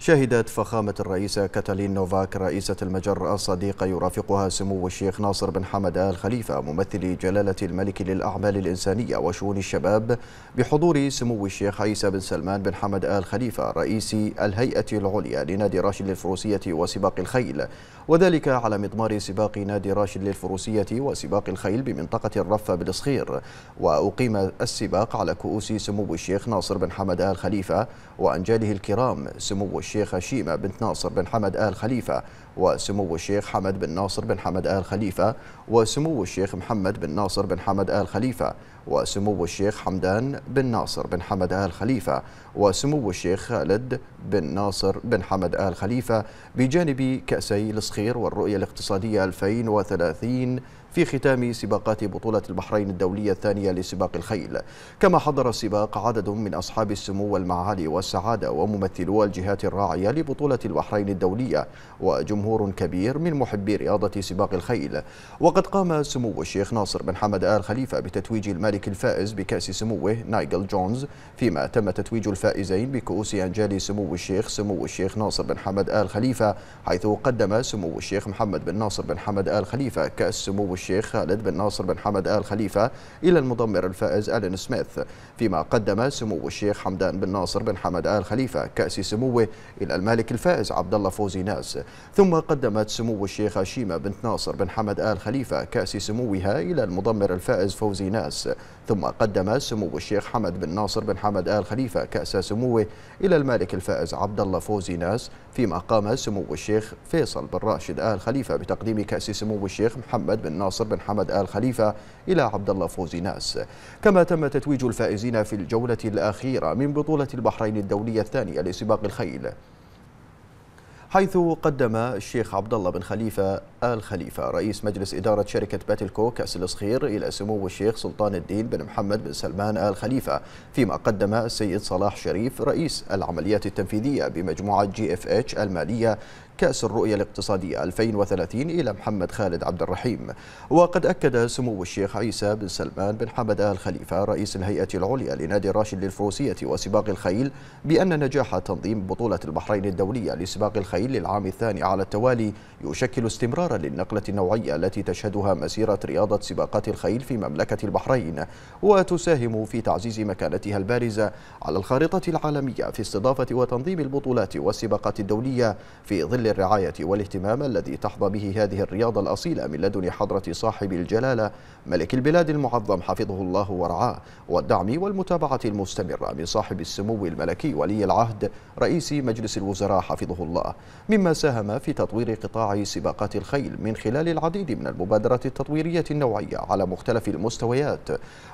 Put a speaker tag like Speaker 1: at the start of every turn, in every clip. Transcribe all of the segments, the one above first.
Speaker 1: شهدت فخامة الرئيسة كاتالين نوفاك رئيسة المجر الصديقة يرافقها سمو الشيخ ناصر بن حمد آل خليفة ممثل جلالة الملك للأعمال الإنسانية وشؤون الشباب بحضور سمو الشيخ عيسى بن سلمان بن حمد آل خليفة رئيس الهيئة العليا لنادي راشد للفروسية وسباق الخيل وذلك على مضمار سباق نادي راشد للفروسية وسباق الخيل بمنطقة الرفة بالصخير وأقيم السباق على كؤوس سمو الشيخ ناصر بن حمد آل خليفة وأنجاله الكرام سمو الشيخة شيمة بنت ناصر بن حمد آل خليفة وسمو الشيخ حمد بن ناصر بن حمد آل خليفة وسمو الشيخ محمد بن ناصر بن حمد آل خليفة وسمو الشيخ حمدان بن ناصر بن حمد آل خليفة وسمو الشيخ خالد بن ناصر بن حمد آل خليفة بجانب كأسي الصخير والرؤية الاقتصادية 2030 في ختام سباقات بطولة البحرين الدولية الثانية لسباق الخيل كما حضر السباق عدد من أصحاب السمو والمعالي والسعادة وممثلو الجهات الراعية لبطولة البحرين الدولية وجمهور كبير من محبي رياضة سباق الخيل وقد قام سمو الشيخ ناصر بن حمد آل خليفة بتتويج الملك الفائز بكأس سموه نايجل جونز فيما تم تتويج الفائزين بكؤوس أنجال سمو الشيخ سمو الشيخ ناصر بن حمد آل خليفة حيث قدم سمو الشيخ محمد بن ناصر بن حمد آل خليفة كأس سمو الشيخ الشيخ خالد بن ناصر بن حمد آل خليفة إلى المضمر الفائز ألين سميث فيما قدم سمو الشيخ حمدان بن ناصر بن حمد آل خليفة كأس سموه إلى المالك الفائز عبد الله فوزي ناس ثم قدمت سمو الشيخة شيمة بنت ناصر بن حمد آل خليفة كأس سموها إلى المضمر الفائز فوزي ناس ثم قدم سمو الشيخ حمد بن ناصر بن حمد آل خليفة كأس سموه إلى المالك الفائز عبد الله فوزي ناس فيما قام سمو الشيخ فيصل بن راشد آل خليفة بتقديم كأس سمو الشيخ محمد بن ناصر ناصر بن حمد آل خليفة إلى عبد الله فوزي ناس كما تم تتويج الفائزين في الجولة الأخيرة من بطولة البحرين الدولية الثانية لسباق الخيل حيث قدم الشيخ عبد الله بن خليفه ال خليفه رئيس مجلس اداره شركه باتلكو كاس الصخير الى سمو الشيخ سلطان الدين بن محمد بن سلمان ال خليفه فيما قدم السيد صلاح شريف رئيس العمليات التنفيذيه بمجموعه جي اف اتش الماليه كأس الرؤية الاقتصادية 2030 إلى محمد خالد عبد الرحيم وقد أكد سمو الشيخ عيسى بن سلمان بن حمد آل خليفة رئيس الهيئة العليا لنادي راشد للفروسية وسباق الخيل بأن نجاح تنظيم بطولة البحرين الدولية لسباق الخيل للعام الثاني على التوالي يشكل استمرارا للنقلة النوعية التي تشهدها مسيرة رياضة سباقات الخيل في مملكة البحرين وتساهم في تعزيز مكانتها البارزة على الخارطة العالمية في استضافة وتنظيم البطولات والسباقات الدولية في ظل للرعاية والاهتمام الذي تحظى به هذه الرياضة الأصيلة من لدن حضرة صاحب الجلالة ملك البلاد المعظم حفظه الله ورعاه والدعم والمتابعة المستمرة من صاحب السمو الملكي ولي العهد رئيس مجلس الوزراء حفظه الله مما ساهم في تطوير قطاع سباقات الخيل من خلال العديد من المبادرات التطويرية النوعية على مختلف المستويات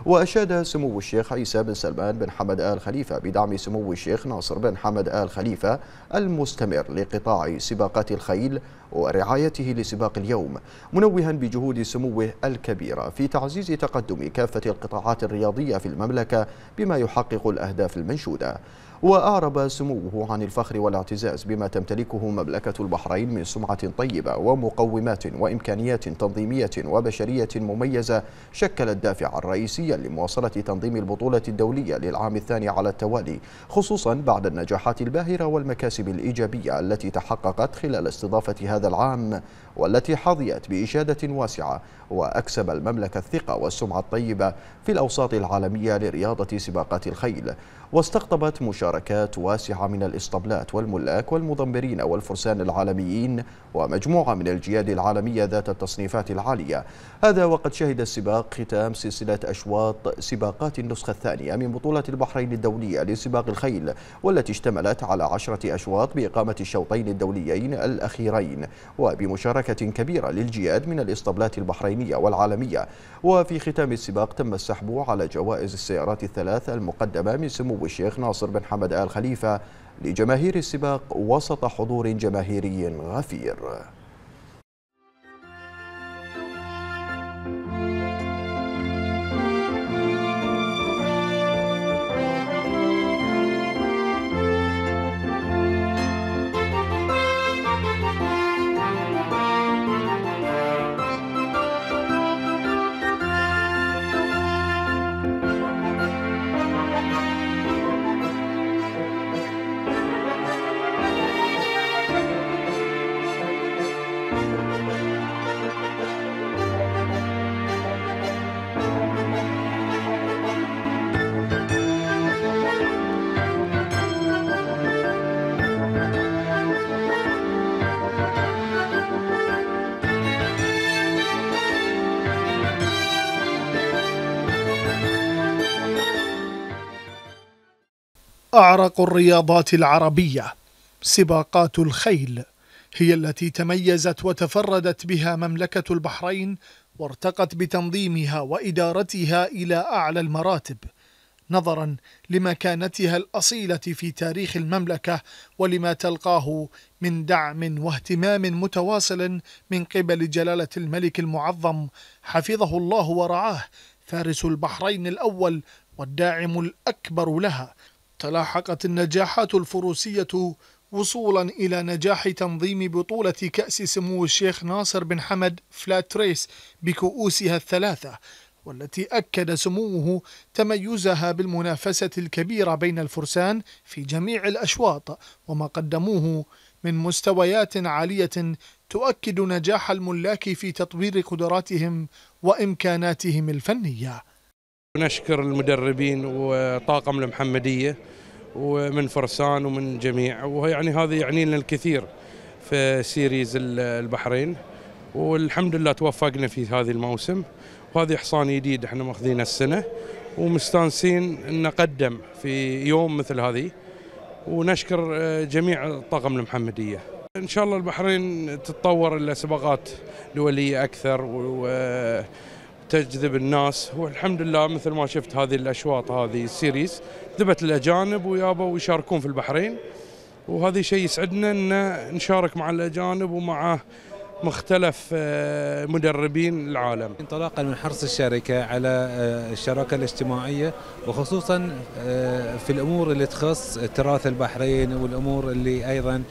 Speaker 1: وأشاد سمو الشيخ عيسى بن سلمان بن حمد آل خليفة بدعم سمو الشيخ ناصر بن حمد آل خليفة المستمر لقطاع سباقات سباقات الخيل ورعايته لسباق اليوم منوها بجهود سموه الكبيرة في تعزيز تقدم كافة القطاعات الرياضية في المملكة بما يحقق الأهداف المنشودة وأعرب سموه عن الفخر والاعتزاز بما تمتلكه مملكة البحرين من سمعة طيبة ومقومات وإمكانيات تنظيمية وبشرية مميزة شكلت دافعا رئيسيا لمواصلة تنظيم البطولة الدولية للعام الثاني على التوالي خصوصا بعد النجاحات الباهرة والمكاسب الإيجابية التي تحققت خلال استضافة هذا العام والتي حظيت بإشادة واسعة وأكسب المملكة الثقة والسمعة الطيبة في الأوساط العالمية لرياضة سباقات الخيل واستقطبت مشاركة بركات واسعة من الإسطبلات والملاك والمضمرين والفرسان العالميين ومجموعة من الجياد العالمية ذات التصنيفات العالية هذا وقد شهد السباق ختام سلسلة أشواط سباقات النسخة الثانية من بطولة البحرين الدولية لسباق الخيل والتي اشتملت على عشرة أشواط بإقامة الشوطين الدوليين الأخيرين وبمشاركة كبيرة للجياد من الإسطبلات البحرينية والعالمية وفي ختام السباق تم السحب على جوائز السيارات الثلاث المقدمة من سمو الشيخ ناصر بن حمد آل الخليفة لجماهير السباق وسط حضور جماهيري غفير
Speaker 2: أعرق الرياضات العربية سباقات الخيل هي التي تميزت وتفردت بها مملكة البحرين وارتقت بتنظيمها وإدارتها إلى أعلى المراتب نظرا لمكانتها الأصيلة في تاريخ المملكة ولما تلقاه من دعم واهتمام متواصل من قبل جلالة الملك المعظم حفظه الله ورعاه فارس البحرين الأول والداعم الأكبر لها تلاحقت النجاحات الفروسية وصولا إلى نجاح تنظيم بطولة كأس سمو الشيخ ناصر بن حمد فلات ريس بكؤوسها الثلاثة والتي أكد سموه تميزها بالمنافسة الكبيرة بين الفرسان في جميع الأشواط وما قدموه من مستويات عالية تؤكد نجاح الملاك في تطوير قدراتهم وإمكاناتهم الفنية نشكر المدربين وطاقم المحمدية ومن فرسان ومن جميع ويعني هذا يعني لنا الكثير في سيريز البحرين والحمد لله توفقنا في هذه الموسم وهذه حصان جديد احنا ماخذينه السنة ومستانسين ان نقدم في يوم مثل هذه ونشكر آه، جميع طاقم المحمدية ان شاء الله البحرين تتطور الى سباقات دولية اكثر و تجذب الناس والحمد لله مثل ما شفت هذه الاشواط هذه السيريز ذبت الاجانب ويابوا يشاركون في البحرين وهذا شيء يسعدنا ان نشارك مع الاجانب ومع مختلف آه، مدربين العالم انطلاقا من حرص الشركة على آه، الشراكة الاجتماعية وخصوصا آه، في الأمور اللي تخص تراث البحرين والأمور اللي أيضا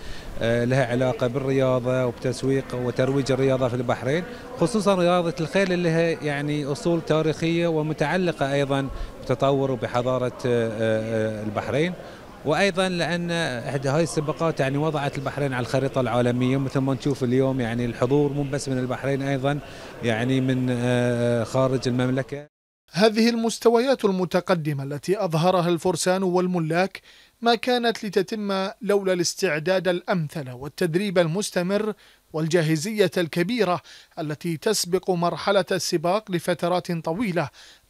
Speaker 2: لها علاقة بالرياضة وبتسويق وترويج الرياضة في البحرين خصوصا رياضة الخيل اللي لها يعني أصول تاريخية ومتعلقة أيضا بتطور وبحضارة البحرين وايضا لان احدى هاي السباقات يعني وضعت البحرين على الخريطه العالميه مثل ما نشوف اليوم يعني الحضور مو بس من البحرين ايضا يعني من آه، خارج المملكه هذه المستويات المتقدمه التي اظهرها الفرسان والملاك ما كانت لتتم لولا الاستعداد الامثل والتدريب المستمر والجاهزيه الكبيره التي تسبق مرحله السباق لفترات طويله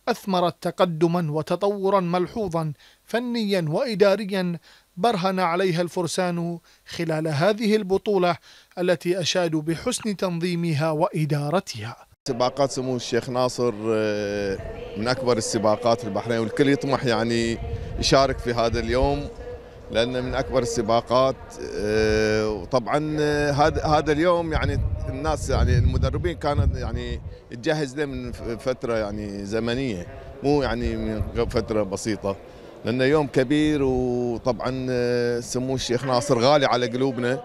Speaker 2: اثمرت تقدما وتطورا ملحوظا فنيا وإداريا برهن عليها الفرسان خلال هذه البطولة التي أشادوا بحسن تنظيمها وإدارتها سباقات سمو الشيخ ناصر آه، من أكبر السباقات في البحرين والكل يطمح يعني يشارك في هذا اليوم لأنه من أكبر السباقات آه، وطبعا آه، هذا هذا اليوم يعني الناس يعني المدربين كانت يعني تجهز له من فترة يعني زمنية مو يعني من فترة بسيطة لأنه يوم كبير وطبعا آه، سمو الشيخ ناصر غالي على قلوبنا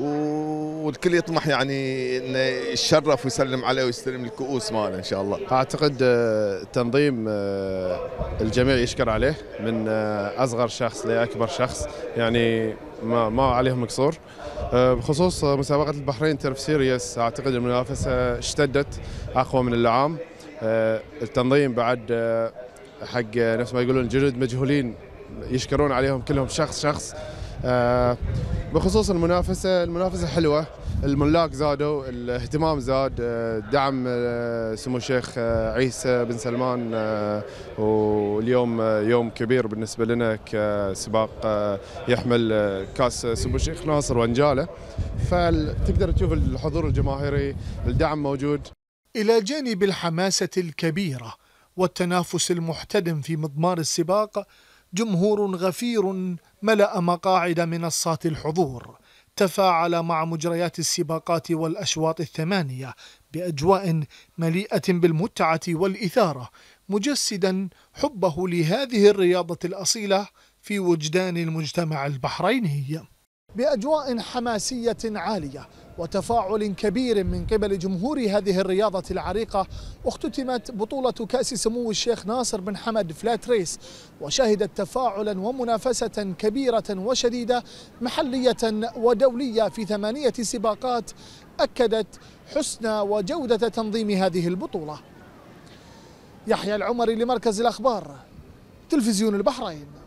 Speaker 2: والكل يطمح يعني انه يتشرف ويسلم عليه ويستلم الكؤوس ماله ان شاء الله. اعتقد آه، تنظيم آه، الجميع يشكر عليه من اصغر شخص لاكبر شخص يعني ما ما عليهم قصور. بخصوص مسابقه البحرين ترف سيريس اعتقد المنافسه اشتدت اقوى من العام. التنظيم بعد حق نفس ما يقولون جنود مجهولين يشكرون عليهم كلهم شخص شخص آه، بخصوص المنافسة المنافسة حلوة الملاك زادوا الاهتمام زاد آه، دعم آه، سمو الشيخ عيسى بن سلمان واليوم يوم كبير بالنسبة لنا كسباق يحمل كاس سمو الشيخ ناصر وانجاله فتقدر تشوف الحضور الجماهيري الدعم موجود إلى جانب الحماسة الكبيرة والتنافس المحتدم في مضمار السباق جمهور غفير ملأ مقاعد منصات الحضور تفاعل مع مجريات السباقات والأشواط الثمانية بأجواء مليئة بالمتعة والإثارة مجسدا حبه لهذه الرياضة الأصيلة في وجدان المجتمع البحريني بأجواء حماسية عالية وتفاعل كبير من قبل جمهور هذه الرياضة العريقة واختتمت بطولة كأس سمو الشيخ ناصر بن حمد فلات ريس وشهدت تفاعلا ومنافسة كبيرة وشديدة محلية ودولية في ثمانية سباقات أكدت حسن وجودة تنظيم هذه البطولة يحيى العمري لمركز الأخبار تلفزيون البحرين